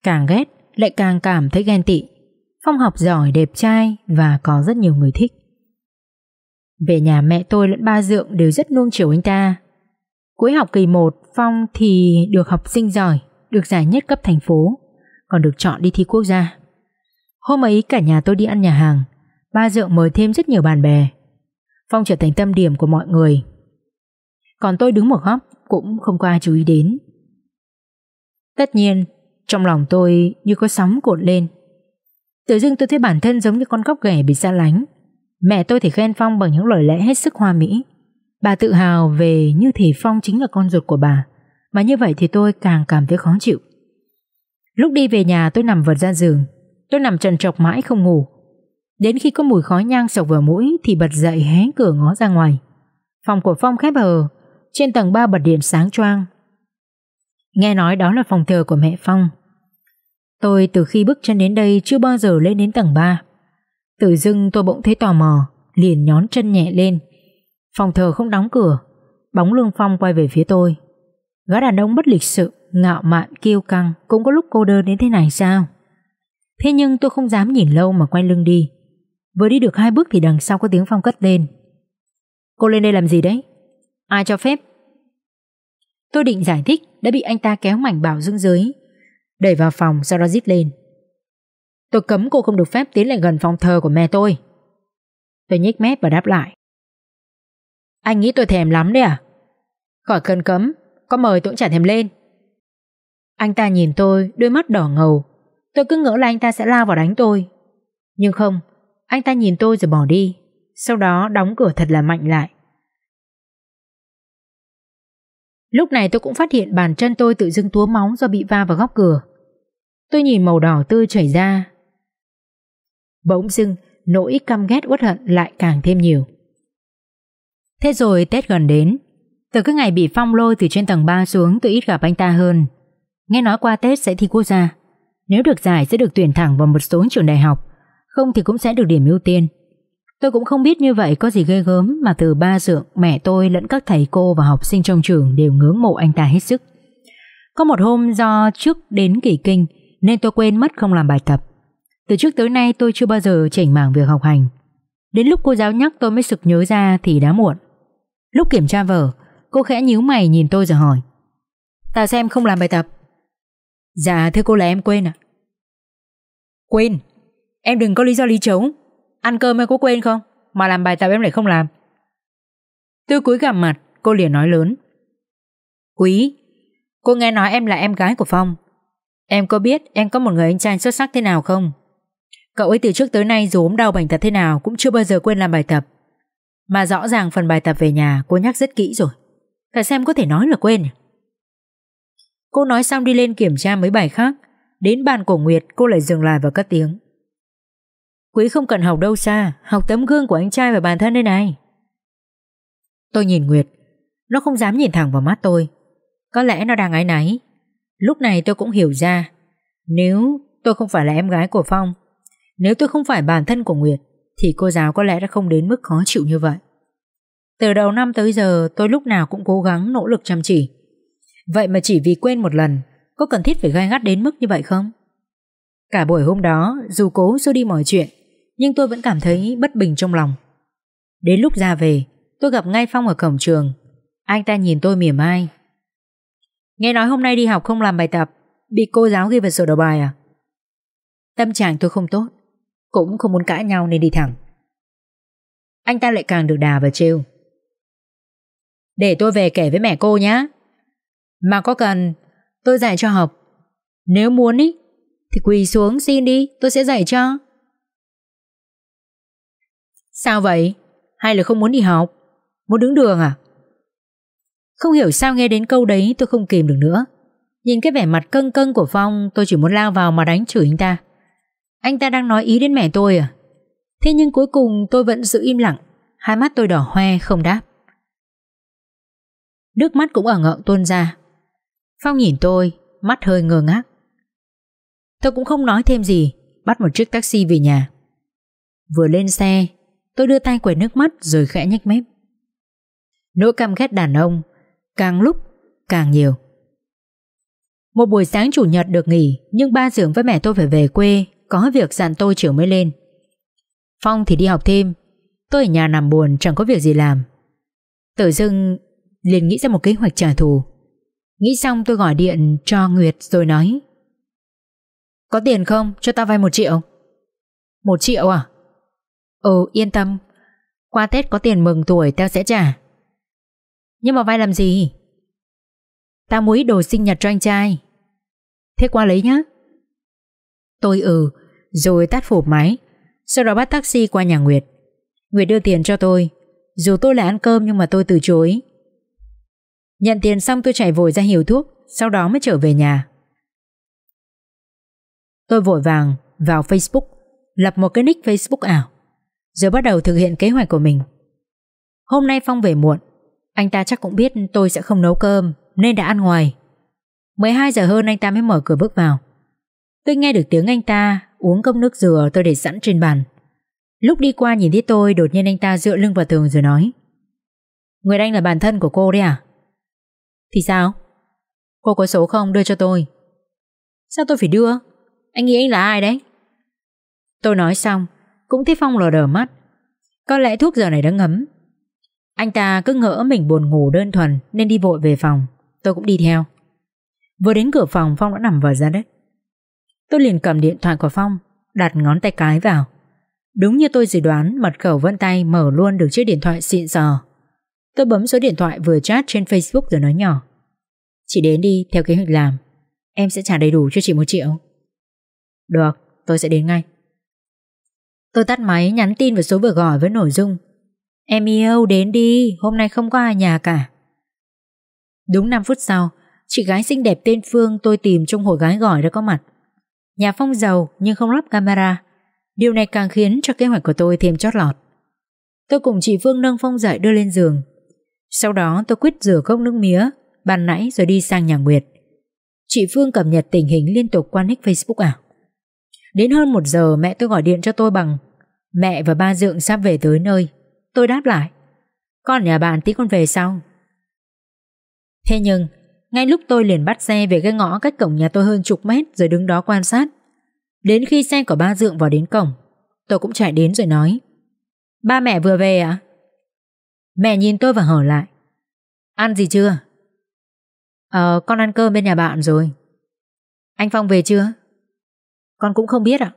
Càng ghét lại càng cảm thấy ghen tị. Phong học giỏi, đẹp trai và có rất nhiều người thích. Về nhà mẹ tôi lẫn ba dượng đều rất nuông chiều anh ta. Cuối học kỳ 1, Phong thì được học sinh giỏi, được giải nhất cấp thành phố, còn được chọn đi thi quốc gia. Hôm ấy cả nhà tôi đi ăn nhà hàng, ba dượng mời thêm rất nhiều bạn bè. Phong trở thành tâm điểm của mọi người còn tôi đứng một góc cũng không có ai chú ý đến. Tất nhiên, trong lòng tôi như có sóng cuộn lên. Tự dưng tôi thấy bản thân giống như con góc ghẻ bị xa lánh. Mẹ tôi thì khen Phong bằng những lời lẽ hết sức hoa mỹ. Bà tự hào về như thể Phong chính là con ruột của bà. Mà như vậy thì tôi càng cảm thấy khó chịu. Lúc đi về nhà tôi nằm vật ra giường. Tôi nằm trần trọc mãi không ngủ. Đến khi có mùi khói nhang sộc vào mũi thì bật dậy hé cửa ngó ra ngoài. Phòng của Phong khép hờ, trên tầng 3 bật điện sáng choang. Nghe nói đó là phòng thờ của mẹ Phong. Tôi từ khi bước chân đến đây chưa bao giờ lên đến tầng 3. Tự dưng tôi bỗng thấy tò mò, liền nhón chân nhẹ lên. Phòng thờ không đóng cửa, bóng lương Phong quay về phía tôi. Gã đàn ông bất lịch sự, ngạo mạn, kiêu căng cũng có lúc cô đơn đến thế này sao? Thế nhưng tôi không dám nhìn lâu mà quay lưng đi. Vừa đi được hai bước thì đằng sau có tiếng Phong cất lên. Cô lên đây làm gì đấy? Ai cho phép? Tôi định giải thích đã bị anh ta kéo mảnh bảo dưỡng dưới, đẩy vào phòng sau đó rít lên. Tôi cấm cô không được phép tiến lại gần phòng thờ của mẹ tôi. Tôi nhếch mép và đáp lại. Anh nghĩ tôi thèm lắm đấy à? Khỏi cần cấm, có mời tôi cũng chả thèm lên. Anh ta nhìn tôi, đôi mắt đỏ ngầu. Tôi cứ ngỡ là anh ta sẽ lao vào đánh tôi. Nhưng không, anh ta nhìn tôi rồi bỏ đi. Sau đó đóng cửa thật là mạnh lại. Lúc này tôi cũng phát hiện bàn chân tôi tự dưng túa máu do bị va vào góc cửa. Tôi nhìn màu đỏ tươi chảy ra. Bỗng dưng, nỗi căm ghét uất hận lại càng thêm nhiều. Thế rồi Tết gần đến, từ cái ngày bị phong lôi từ trên tầng 3 xuống tôi ít gặp anh ta hơn. Nghe nói qua Tết sẽ thi quốc gia, nếu được giải sẽ được tuyển thẳng vào một số trường đại học, không thì cũng sẽ được điểm ưu tiên. Tôi cũng không biết như vậy có gì ghê gớm mà từ ba dượng, mẹ tôi lẫn các thầy cô và học sinh trong trường đều ngưỡng mộ anh ta hết sức. Có một hôm do trước đến kỳ kinh nên tôi quên mất không làm bài tập. Từ trước tới nay tôi chưa bao giờ chỉnh mảng việc học hành. Đến lúc cô giáo nhắc tôi mới sực nhớ ra thì đã muộn. Lúc kiểm tra vở, cô khẽ nhíu mày nhìn tôi rồi hỏi. tao xem không làm bài tập. Dạ thưa cô là em quên ạ. À? Quên, em đừng có lý do lý trống. Ăn cơm em có quên không Mà làm bài tập em lại không làm Tư cúi gặp mặt Cô liền nói lớn Quý Cô nghe nói em là em gái của Phong Em có biết em có một người anh trai xuất sắc thế nào không Cậu ấy từ trước tới nay dù ốm đau bệnh tật thế nào Cũng chưa bao giờ quên làm bài tập Mà rõ ràng phần bài tập về nhà cô nhắc rất kỹ rồi Tại sao em có thể nói là quên à? Cô nói xong đi lên kiểm tra mấy bài khác Đến bàn của Nguyệt cô lại dừng lại và cất tiếng Quý không cần học đâu xa Học tấm gương của anh trai và bản thân đây này Tôi nhìn Nguyệt Nó không dám nhìn thẳng vào mắt tôi Có lẽ nó đang ái náy Lúc này tôi cũng hiểu ra Nếu tôi không phải là em gái của Phong Nếu tôi không phải bản thân của Nguyệt Thì cô giáo có lẽ đã không đến mức khó chịu như vậy Từ đầu năm tới giờ Tôi lúc nào cũng cố gắng nỗ lực chăm chỉ Vậy mà chỉ vì quên một lần Có cần thiết phải gai gắt đến mức như vậy không? Cả buổi hôm đó Dù cố xua đi mọi chuyện nhưng tôi vẫn cảm thấy bất bình trong lòng. Đến lúc ra về, tôi gặp ngay Phong ở cổng trường. Anh ta nhìn tôi mỉa mai. Nghe nói hôm nay đi học không làm bài tập, bị cô giáo ghi vào sổ đầu bài à? Tâm trạng tôi không tốt, cũng không muốn cãi nhau nên đi thẳng. Anh ta lại càng được đà và trêu. Để tôi về kể với mẹ cô nhé. Mà có cần, tôi dạy cho học. Nếu muốn ý, thì quỳ xuống xin đi, tôi sẽ dạy cho. Sao vậy? Hay là không muốn đi học? Muốn đứng đường à? Không hiểu sao nghe đến câu đấy tôi không kìm được nữa. Nhìn cái vẻ mặt cân cân của Phong tôi chỉ muốn lao vào mà đánh chửi anh ta. Anh ta đang nói ý đến mẹ tôi à? Thế nhưng cuối cùng tôi vẫn giữ im lặng, hai mắt tôi đỏ hoe không đáp. Nước mắt cũng ở ngợn tuôn ra. Phong nhìn tôi, mắt hơi ngơ ngác. Tôi cũng không nói thêm gì, bắt một chiếc taxi về nhà. Vừa lên xe, Tôi đưa tay quệt nước mắt rồi khẽ nhếch mép Nỗi căm ghét đàn ông Càng lúc càng nhiều Một buổi sáng chủ nhật được nghỉ Nhưng ba dưỡng với mẹ tôi phải về quê Có việc dặn tôi chiều mới lên Phong thì đi học thêm Tôi ở nhà nằm buồn chẳng có việc gì làm tự dưng liền nghĩ ra một kế hoạch trả thù Nghĩ xong tôi gọi điện cho Nguyệt rồi nói Có tiền không cho tao vay một triệu Một triệu à Ừ yên tâm Qua Tết có tiền mừng tuổi tao sẽ trả Nhưng mà vay làm gì Tao mua đồ sinh nhật cho anh trai Thế qua lấy nhá Tôi ừ Rồi tắt phổ máy Sau đó bắt taxi qua nhà Nguyệt Nguyệt đưa tiền cho tôi Dù tôi là ăn cơm nhưng mà tôi từ chối Nhận tiền xong tôi chạy vội ra hiểu thuốc Sau đó mới trở về nhà Tôi vội vàng vào Facebook Lập một cái nick Facebook ảo rồi bắt đầu thực hiện kế hoạch của mình. Hôm nay Phong về muộn, anh ta chắc cũng biết tôi sẽ không nấu cơm nên đã ăn ngoài. 12 giờ hơn anh ta mới mở cửa bước vào. Tôi nghe được tiếng anh ta uống cốc nước dừa tôi để sẵn trên bàn. Lúc đi qua nhìn thấy tôi đột nhiên anh ta dựa lưng vào tường rồi nói Người anh là bản thân của cô đấy à? Thì sao? Cô có số không đưa cho tôi? Sao tôi phải đưa? Anh nghĩ anh là ai đấy? Tôi nói xong cũng thấy Phong lờ đờ mắt. Có lẽ thuốc giờ này đã ngấm. Anh ta cứ ngỡ mình buồn ngủ đơn thuần nên đi vội về phòng. Tôi cũng đi theo. Vừa đến cửa phòng Phong đã nằm vào ra đất. Tôi liền cầm điện thoại của Phong, đặt ngón tay cái vào. Đúng như tôi dự đoán, mật khẩu vân tay mở luôn được chiếc điện thoại xịn sò. Tôi bấm số điện thoại vừa chat trên Facebook rồi nói nhỏ. Chị đến đi, theo kế hoạch làm. Em sẽ trả đầy đủ cho chị một triệu. Được, tôi sẽ đến ngay. Tôi tắt máy nhắn tin vào số vừa gọi với nội dung Em yêu đến đi, hôm nay không có ai nhà cả. Đúng 5 phút sau, chị gái xinh đẹp tên Phương tôi tìm trong hội gái gọi đã có mặt. Nhà Phong giàu nhưng không lắp camera. Điều này càng khiến cho kế hoạch của tôi thêm chót lọt. Tôi cùng chị Phương nâng Phong dậy đưa lên giường. Sau đó tôi quyết rửa cốc nước mía, bàn nãy rồi đi sang nhà Nguyệt. Chị Phương cập nhật tình hình liên tục qua nick Facebook ảo. À? Đến hơn một giờ mẹ tôi gọi điện cho tôi bằng Mẹ và ba Dượng sắp về tới nơi Tôi đáp lại Con nhà bạn tí con về sau Thế nhưng Ngay lúc tôi liền bắt xe về cái ngõ cách cổng nhà tôi hơn chục mét Rồi đứng đó quan sát Đến khi xe của ba Dượng vào đến cổng Tôi cũng chạy đến rồi nói Ba mẹ vừa về ạ Mẹ nhìn tôi và hỏi lại Ăn gì chưa Ờ con ăn cơm bên nhà bạn rồi Anh Phong về chưa con cũng không biết ạ.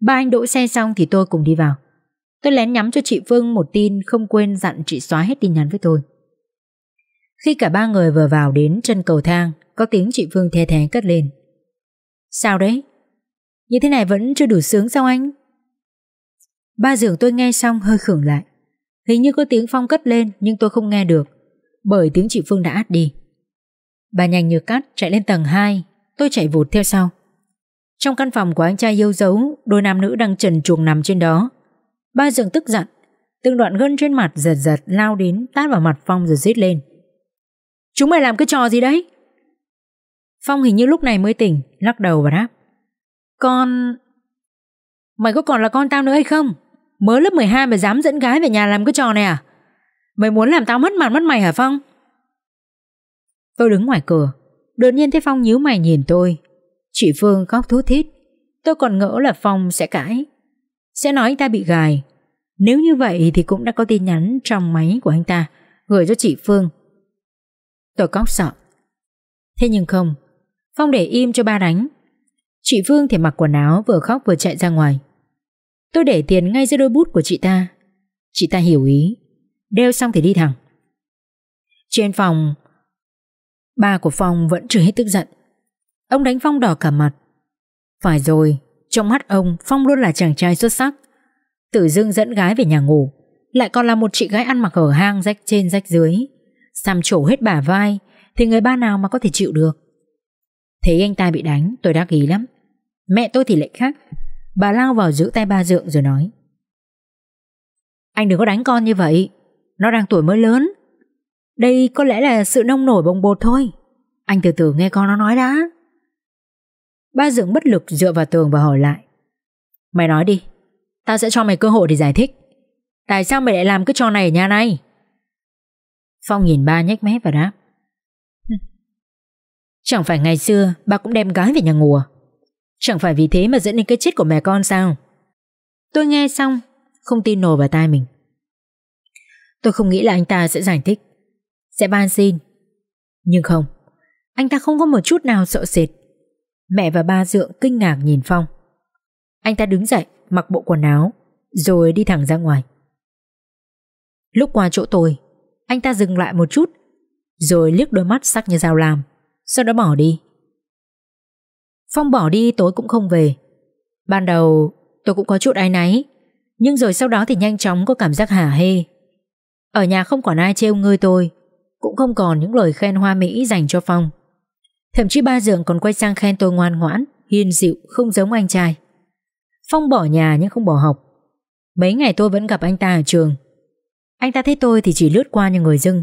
Ba anh đỗ xe xong thì tôi cùng đi vào. Tôi lén nhắm cho chị Phương một tin không quên dặn chị xóa hết tin nhắn với tôi. Khi cả ba người vừa vào đến chân cầu thang, có tiếng chị Phương the thé cất lên. Sao đấy? Như thế này vẫn chưa đủ sướng sao anh? Ba giường tôi nghe xong hơi khưởng lại. Hình như có tiếng phong cất lên nhưng tôi không nghe được, bởi tiếng chị Phương đã át đi. Bà nhanh như cắt chạy lên tầng 2, tôi chạy vụt theo sau. Trong căn phòng của anh trai yêu dấu, đôi nam nữ đang trần chuồng nằm trên đó. Ba dường tức giận, từng đoạn gân trên mặt giật giật lao đến tát vào mặt Phong rồi rít lên. Chúng mày làm cái trò gì đấy? Phong hình như lúc này mới tỉnh, lắc đầu và đáp. Con... Mày có còn là con tao nữa hay không? Mới lớp 12 mà dám dẫn gái về nhà làm cái trò này à? Mày muốn làm tao mất mặt mất mày hả Phong? Tôi đứng ngoài cửa, đột nhiên thấy Phong nhíu mày nhìn tôi, Chị Phương khóc thú thít Tôi còn ngỡ là Phong sẽ cãi Sẽ nói anh ta bị gài Nếu như vậy thì cũng đã có tin nhắn trong máy của anh ta Gửi cho chị Phương Tôi khóc sợ Thế nhưng không Phong để im cho ba đánh Chị Phương thì mặc quần áo vừa khóc vừa chạy ra ngoài Tôi để tiền ngay dưới đôi bút của chị ta Chị ta hiểu ý Đeo xong thì đi thẳng Trên phòng Ba của Phong vẫn chưa hết tức giận Ông đánh Phong đỏ cả mặt Phải rồi Trong mắt ông Phong luôn là chàng trai xuất sắc Tử Dương dẫn gái về nhà ngủ Lại còn là một chị gái ăn mặc ở hang rách trên rách dưới xàm trổ hết bả vai Thì người ba nào mà có thể chịu được Thấy anh ta bị đánh tôi đắc ý lắm Mẹ tôi thì lại khác Bà lao vào giữ tay ba dượng rồi nói Anh đừng có đánh con như vậy Nó đang tuổi mới lớn Đây có lẽ là sự nông nổi bồng bột thôi Anh từ từ nghe con nó nói đã Ba dưỡng bất lực dựa vào tường và hỏi lại. Mày nói đi, tao sẽ cho mày cơ hội để giải thích. Tại sao mày lại làm cái trò này ở nhà này? Phong nhìn ba nhếch mép và đáp. Chẳng phải ngày xưa ba cũng đem gái về nhà ngùa. À? Chẳng phải vì thế mà dẫn đến cái chết của mẹ con sao? Tôi nghe xong, không tin nổi vào tai mình. Tôi không nghĩ là anh ta sẽ giải thích, sẽ ban xin. Nhưng không, anh ta không có một chút nào sợ sệt Mẹ và ba Dượng kinh ngạc nhìn Phong Anh ta đứng dậy Mặc bộ quần áo Rồi đi thẳng ra ngoài Lúc qua chỗ tôi Anh ta dừng lại một chút Rồi liếc đôi mắt sắc như dao làm Sau đó bỏ đi Phong bỏ đi tối cũng không về Ban đầu tôi cũng có chút ai náy Nhưng rồi sau đó thì nhanh chóng có cảm giác hả hê Ở nhà không còn ai trêu ngươi tôi Cũng không còn những lời khen hoa mỹ dành cho Phong Thậm chí ba dượng còn quay sang khen tôi ngoan ngoãn, hiền dịu, không giống anh trai. Phong bỏ nhà nhưng không bỏ học. Mấy ngày tôi vẫn gặp anh ta ở trường. Anh ta thấy tôi thì chỉ lướt qua như người dưng.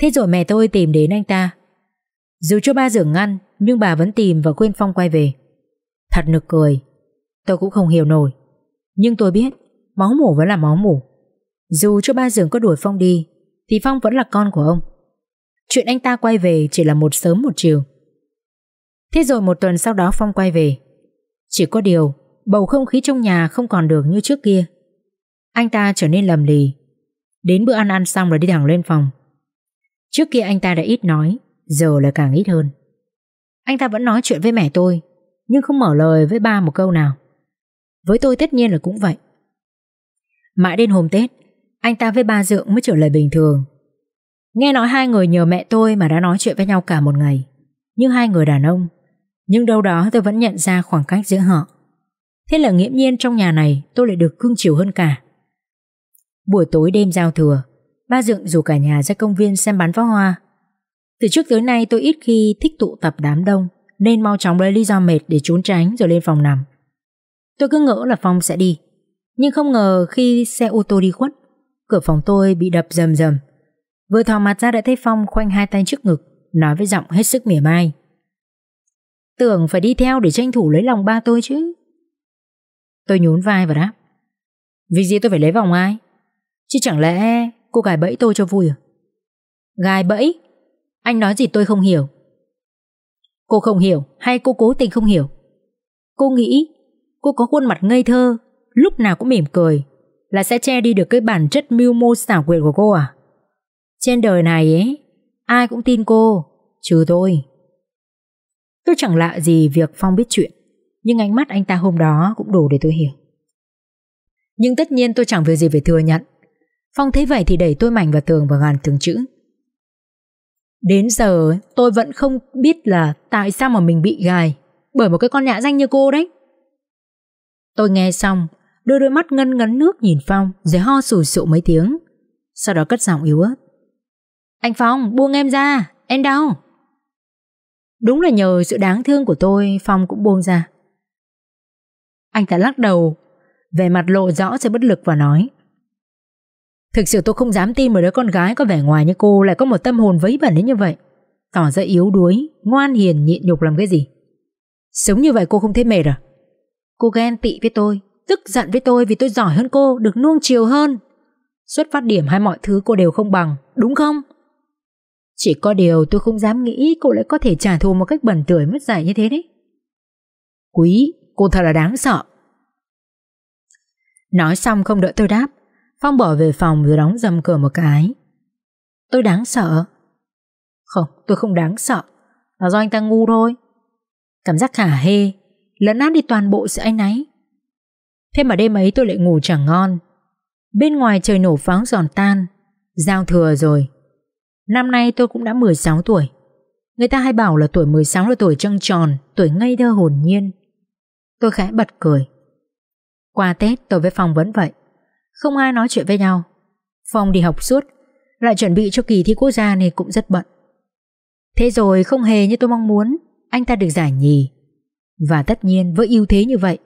Thế rồi mẹ tôi tìm đến anh ta. Dù cho ba dượng ngăn, nhưng bà vẫn tìm và khuyên Phong quay về. Thật nực cười. Tôi cũng không hiểu nổi. Nhưng tôi biết, máu mủ vẫn là máu mủ. Dù cho ba dượng có đuổi Phong đi, thì Phong vẫn là con của ông. Chuyện anh ta quay về chỉ là một sớm một chiều Thế rồi một tuần sau đó Phong quay về Chỉ có điều Bầu không khí trong nhà không còn được như trước kia Anh ta trở nên lầm lì Đến bữa ăn ăn xong rồi đi thẳng lên phòng Trước kia anh ta đã ít nói Giờ là càng ít hơn Anh ta vẫn nói chuyện với mẹ tôi Nhưng không mở lời với ba một câu nào Với tôi tất nhiên là cũng vậy Mãi đến hôm Tết Anh ta với ba Dượng mới trở lại bình thường Nghe nói hai người nhờ mẹ tôi mà đã nói chuyện với nhau cả một ngày, như hai người đàn ông. Nhưng đâu đó tôi vẫn nhận ra khoảng cách giữa họ. Thế là nghiễm nhiên trong nhà này tôi lại được cưng chiều hơn cả. Buổi tối đêm giao thừa, ba Dượng rủ cả nhà ra công viên xem bắn pháo hoa. Từ trước tới nay tôi ít khi thích tụ tập đám đông, nên mau chóng lấy lý do mệt để trốn tránh rồi lên phòng nằm. Tôi cứ ngỡ là Phong sẽ đi, nhưng không ngờ khi xe ô tô đi khuất, cửa phòng tôi bị đập rầm rầm Vừa thò mặt ra đã thấy Phong khoanh hai tay trước ngực, nói với giọng hết sức mỉa mai. Tưởng phải đi theo để tranh thủ lấy lòng ba tôi chứ. Tôi nhún vai và đáp. Vì gì tôi phải lấy vòng ai? Chứ chẳng lẽ cô gài bẫy tôi cho vui à? Gài bẫy? Anh nói gì tôi không hiểu. Cô không hiểu hay cô cố tình không hiểu? Cô nghĩ cô có khuôn mặt ngây thơ, lúc nào cũng mỉm cười, là sẽ che đi được cái bản chất mưu mô xảo quyệt của cô à? Trên đời này ấy, ai cũng tin cô, trừ tôi. Tôi chẳng lạ gì việc Phong biết chuyện, nhưng ánh mắt anh ta hôm đó cũng đủ để tôi hiểu. Nhưng tất nhiên tôi chẳng việc gì phải thừa nhận. Phong thấy vậy thì đẩy tôi mảnh vào tường và gàn từng chữ. Đến giờ tôi vẫn không biết là tại sao mà mình bị gài bởi một cái con nhã danh như cô đấy. Tôi nghe xong, đưa đôi mắt ngân ngấn nước nhìn Phong rồi ho sù sụ mấy tiếng. Sau đó cất giọng yếu ớt. Anh Phong, buông em ra, em đau. Đúng là nhờ sự đáng thương của tôi, Phong cũng buông ra. Anh ta lắc đầu, vẻ mặt lộ rõ sự bất lực và nói. Thực sự tôi không dám tin một đứa con gái có vẻ ngoài như cô lại có một tâm hồn vấy bẩn đến như vậy. Tỏ ra yếu đuối, ngoan hiền nhịn nhục làm cái gì. Sống như vậy cô không thấy mệt à? Cô ghen tị với tôi, tức giận với tôi vì tôi giỏi hơn cô, được nuông chiều hơn. Xuất phát điểm hay mọi thứ cô đều không bằng, đúng không? Chỉ có điều tôi không dám nghĩ cô lại có thể trả thù một cách bẩn tưởi mất dạy như thế đấy. Quý, cô thật là đáng sợ. Nói xong không đợi tôi đáp, Phong bỏ về phòng rồi đóng dầm cửa một cái. Tôi đáng sợ. Không, tôi không đáng sợ. Là do anh ta ngu thôi. Cảm giác khả hê, lấn át đi toàn bộ sự anh ấy. Thế mà đêm ấy tôi lại ngủ chẳng ngon. Bên ngoài trời nổ pháo giòn tan, giao thừa rồi, Năm nay tôi cũng đã 16 tuổi Người ta hay bảo là tuổi 16 là tuổi trăng tròn Tuổi ngây thơ hồn nhiên Tôi khẽ bật cười Qua Tết tôi với Phong vẫn vậy Không ai nói chuyện với nhau Phong đi học suốt Lại chuẩn bị cho kỳ thi quốc gia nên cũng rất bận Thế rồi không hề như tôi mong muốn Anh ta được giải nhì Và tất nhiên với ưu thế như vậy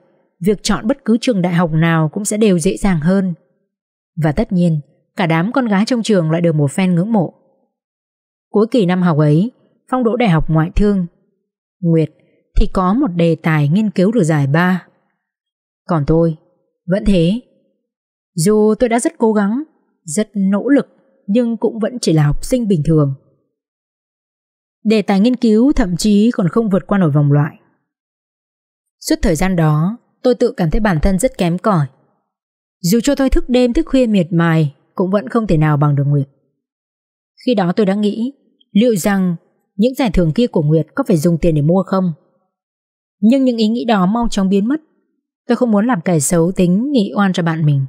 Việc chọn bất cứ trường đại học nào Cũng sẽ đều dễ dàng hơn Và tất nhiên Cả đám con gái trong trường lại được một fan ngưỡng mộ Cuối kỳ năm học ấy, Phong đỗ đại học ngoại thương. Nguyệt thì có một đề tài nghiên cứu được giải ba. Còn tôi, vẫn thế. Dù tôi đã rất cố gắng, rất nỗ lực, nhưng cũng vẫn chỉ là học sinh bình thường. Đề tài nghiên cứu thậm chí còn không vượt qua nổi vòng loại. Suốt thời gian đó, tôi tự cảm thấy bản thân rất kém cỏi. Dù cho tôi thức đêm thức khuya miệt mài, cũng vẫn không thể nào bằng được Nguyệt. Khi đó tôi đã nghĩ liệu rằng những giải thưởng kia của Nguyệt có phải dùng tiền để mua không? Nhưng những ý nghĩ đó mau chóng biến mất. Tôi không muốn làm kẻ xấu tính nghị oan cho bạn mình.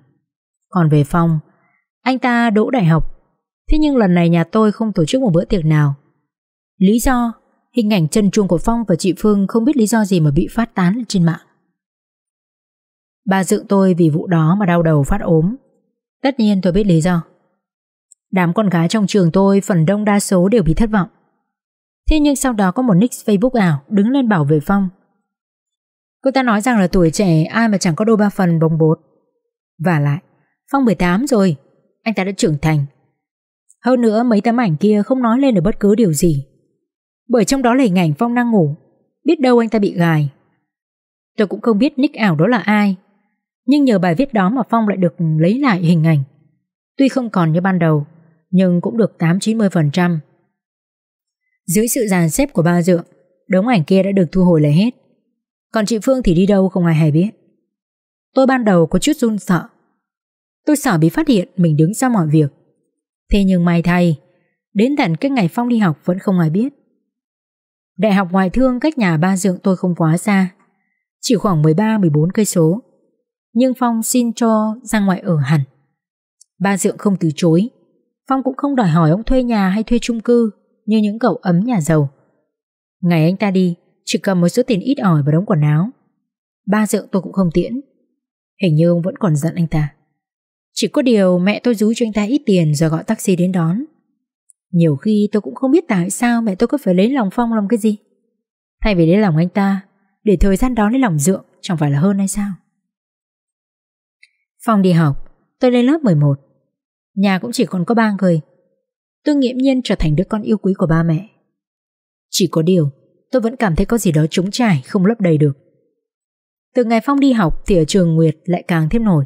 Còn về Phong, anh ta đỗ đại học. Thế nhưng lần này nhà tôi không tổ chức một bữa tiệc nào. Lý do, hình ảnh chân chuông của Phong và chị Phương không biết lý do gì mà bị phát tán trên mạng. Bà dựng tôi vì vụ đó mà đau đầu phát ốm. Tất nhiên tôi biết lý do. Đám con gái trong trường tôi phần đông đa số đều bị thất vọng. Thế nhưng sau đó có một nick Facebook ảo đứng lên bảo vệ Phong. Cô ta nói rằng là tuổi trẻ ai mà chẳng có đôi ba phần bồng bột. Và lại, Phong 18 rồi, anh ta đã trưởng thành. Hơn nữa mấy tấm ảnh kia không nói lên được bất cứ điều gì. Bởi trong đó là hình ảnh Phong đang ngủ, biết đâu anh ta bị gài. Tôi cũng không biết nick ảo đó là ai, nhưng nhờ bài viết đó mà Phong lại được lấy lại hình ảnh. Tuy không còn như ban đầu, nhưng cũng được 8-90%. Dưới sự dàn xếp của ba dượng, đống ảnh kia đã được thu hồi lại hết. Còn chị Phương thì đi đâu không ai hay biết. Tôi ban đầu có chút run sợ. Tôi sợ bị phát hiện mình đứng sau mọi việc. Thế nhưng may thay, đến tận cái ngày Phong đi học vẫn không ai biết. Đại học ngoại thương cách nhà ba dượng tôi không quá xa, chỉ khoảng 13-14 cây số. Nhưng Phong xin cho ra ngoại ở hẳn. Ba dượng không từ chối, Phong cũng không đòi hỏi ông thuê nhà hay thuê chung cư như những cậu ấm nhà giàu. Ngày anh ta đi, chỉ cầm một số tiền ít ỏi và đống quần áo. Ba dượng tôi cũng không tiễn. Hình như ông vẫn còn giận anh ta. Chỉ có điều mẹ tôi rú cho anh ta ít tiền rồi gọi taxi đến đón. Nhiều khi tôi cũng không biết tại sao mẹ tôi cứ phải lấy lòng Phong làm cái gì. Thay vì lấy lòng anh ta, để thời gian đó lấy lòng dượng chẳng phải là hơn hay sao. Phong đi học, tôi lên lớp 11. Nhà cũng chỉ còn có ba người Tôi nghiễm nhiên trở thành đứa con yêu quý của ba mẹ Chỉ có điều Tôi vẫn cảm thấy có gì đó trống trải Không lấp đầy được Từ ngày Phong đi học thì ở trường Nguyệt lại càng thêm nổi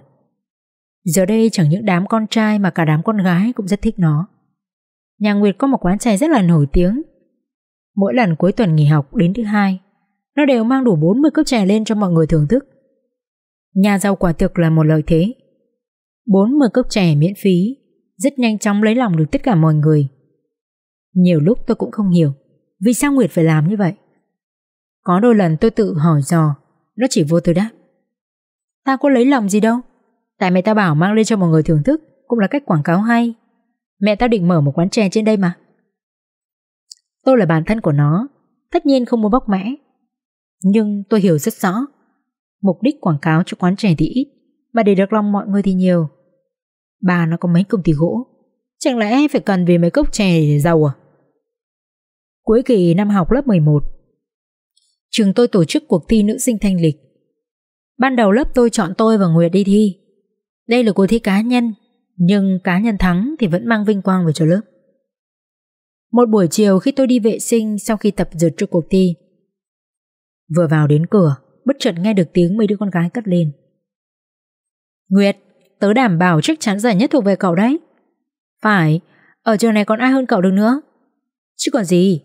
Giờ đây chẳng những đám con trai Mà cả đám con gái cũng rất thích nó Nhà Nguyệt có một quán chè rất là nổi tiếng Mỗi lần cuối tuần nghỉ học đến thứ hai Nó đều mang đủ 40 cốc chè lên cho mọi người thưởng thức Nhà giàu quả thực là một lợi thế 40 cốc chè miễn phí, rất nhanh chóng lấy lòng được tất cả mọi người. Nhiều lúc tôi cũng không hiểu, vì sao Nguyệt phải làm như vậy? Có đôi lần tôi tự hỏi dò, nó chỉ vô tư đáp. Ta có lấy lòng gì đâu, tại mẹ ta bảo mang lên cho mọi người thưởng thức cũng là cách quảng cáo hay. Mẹ ta định mở một quán chè trên đây mà. Tôi là bản thân của nó, tất nhiên không muốn bóc mẽ. Nhưng tôi hiểu rất rõ, mục đích quảng cáo cho quán chè thì ít, mà để được lòng mọi người thì nhiều Bà nó có mấy công ty gỗ Chẳng lẽ phải cần về mấy cốc chè để giàu à Cuối kỳ năm học lớp 11 Trường tôi tổ chức cuộc thi nữ sinh thanh lịch Ban đầu lớp tôi chọn tôi và Nguyệt đi thi Đây là cuộc thi cá nhân Nhưng cá nhân thắng thì vẫn mang vinh quang về cho lớp Một buổi chiều khi tôi đi vệ sinh Sau khi tập dượt cho cuộc thi Vừa vào đến cửa Bất chợt nghe được tiếng mấy đứa con gái cất lên Nguyệt, tớ đảm bảo chắc chắn giải nhất thuộc về cậu đấy. Phải, ở trường này còn ai hơn cậu được nữa. Chứ còn gì,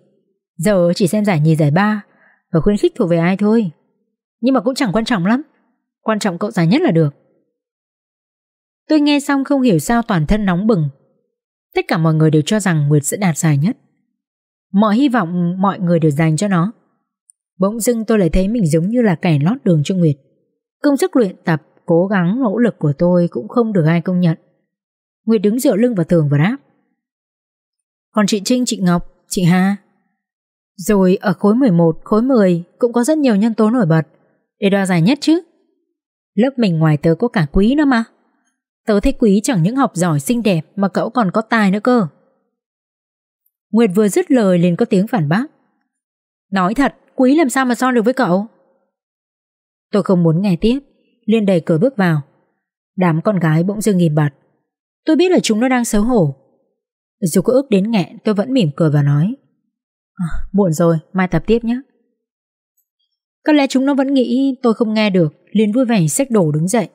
giờ chỉ xem giải nhì giải ba và khuyến khích thuộc về ai thôi. Nhưng mà cũng chẳng quan trọng lắm, quan trọng cậu giải nhất là được. Tôi nghe xong không hiểu sao toàn thân nóng bừng. Tất cả mọi người đều cho rằng Nguyệt sẽ đạt giải nhất. Mọi hy vọng mọi người đều dành cho nó. Bỗng dưng tôi lại thấy mình giống như là kẻ lót đường cho Nguyệt. Công sức luyện tập Cố gắng nỗ lực của tôi cũng không được ai công nhận. Nguyệt đứng dựa lưng vào tường và đáp. Còn chị Trinh, chị Ngọc, chị Hà. Rồi ở khối 11, khối 10 cũng có rất nhiều nhân tố nổi bật để đo dài nhất chứ. Lớp mình ngoài tớ có cả quý nữa mà. Tớ thấy quý chẳng những học giỏi xinh đẹp mà cậu còn có tài nữa cơ. Nguyệt vừa dứt lời liền có tiếng phản bác. Nói thật, quý làm sao mà so được với cậu? Tôi không muốn nghe tiếp liền đẩy cửa bước vào. Đám con gái bỗng dưng nhìn bật. Tôi biết là chúng nó đang xấu hổ. Dù có ước đến nghẹn tôi vẫn mỉm cười và nói. À, muộn rồi, mai tập tiếp nhé. Có lẽ chúng nó vẫn nghĩ tôi không nghe được, liền vui vẻ xách đồ đứng dậy.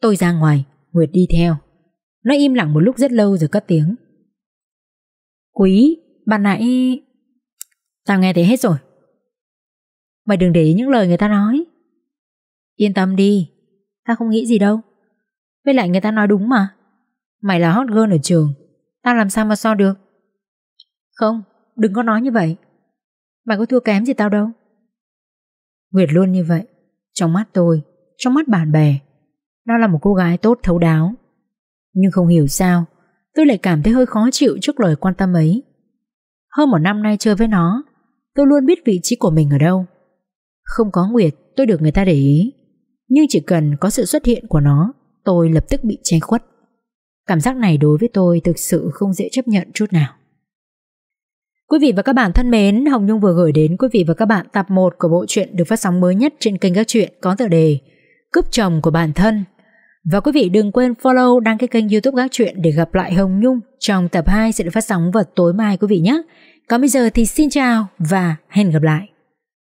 Tôi ra ngoài, Nguyệt đi theo. Nó im lặng một lúc rất lâu rồi cất tiếng. Quý, bạn nãy... Tao nghe thấy hết rồi. Mày đừng để ý những lời người ta nói. Yên tâm đi, ta không nghĩ gì đâu. Với lại người ta nói đúng mà. Mày là hot girl ở trường, ta làm sao mà so được. Không, đừng có nói như vậy. Mày có thua kém gì tao đâu. Nguyệt luôn như vậy, trong mắt tôi, trong mắt bạn bè. Nó là một cô gái tốt thấu đáo. Nhưng không hiểu sao, tôi lại cảm thấy hơi khó chịu trước lời quan tâm ấy. Hơn một năm nay chơi với nó, tôi luôn biết vị trí của mình ở đâu. Không có Nguyệt, tôi được người ta để ý. Nhưng chỉ cần có sự xuất hiện của nó Tôi lập tức bị che khuất Cảm giác này đối với tôi thực sự không dễ chấp nhận chút nào Quý vị và các bạn thân mến Hồng Nhung vừa gửi đến quý vị và các bạn tập 1 của bộ truyện được phát sóng mới nhất trên kênh các truyện có tựa đề Cướp chồng của bản thân và quý vị đừng quên follow đăng ký kênh youtube các truyện để gặp lại Hồng Nhung trong tập 2 sẽ được phát sóng vào tối mai quý vị nhé. Còn bây giờ thì xin chào và hẹn gặp lại.